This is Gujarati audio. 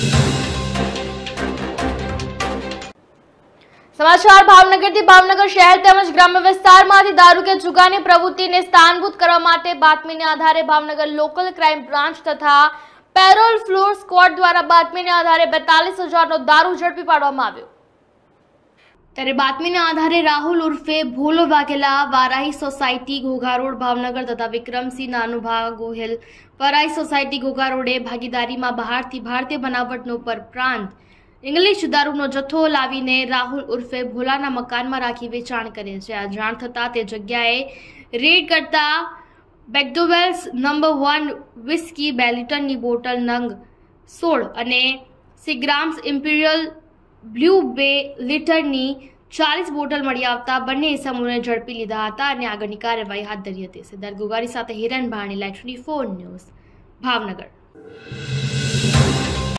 સમાચાર ભાવનગરથી ભાવનગર શહેર તેમજ ગ્રામ્ય વિસ્તારમાંથી દારૂ કે જુગાની પ્રવૃત્તિને સ્થાનભૂત કરવા માટે બાતમીને આધારે ભાવનગર લોકલ ક્રાઇમ બ્રાન્ચ તથા પેરોલ ફ્લોર સ્ક્વોડ દ્વારા બાતમીને આધારે બેતાલીસ હજારનો દારૂ ઝડપી પાડવામાં આવ્યો ત્યારે બાતમીના આધારે રાહુલ ઉર્ફે ભોલો વાઘેલા વારાહી સોસાયટી ઘોઘા રોડ ભાવનગર તથા વિક્રમસિંહ નાનુભા ગોહેલ વરાહી સોસાયટી ઘોઘા રોડે ભાગીદારીમાં બહારથી ભારતીય બનાવટનો પરપ્રાંત ઇંગ્લિશ દારૂનો જથ્થો લાવીને રાહુલ ઉર્ફે ભોલાના મકાનમાં રાખી વેચાણ કરે છે આ જાણ થતાં તે જગ્યાએ રેડ કરતા બેકડોવેલ્સ નંબર વન વિસ્કી બે લીટરની બોટલ નંગ સોળ અને સી ગ્રામ્સ ઇમ્પિરિયલ બ્લ્યુ બે લીટરની ચાલીસ બોટલ મળી આવતા બંને ઇસમોને ઝડપી લીધા હતા અને આગળની કાર્યવાહી હાથ ધરી હતી સિદ્ધાર્થ ગુગારી સાથે Hiran Bhanila twenty four news Bhavnagar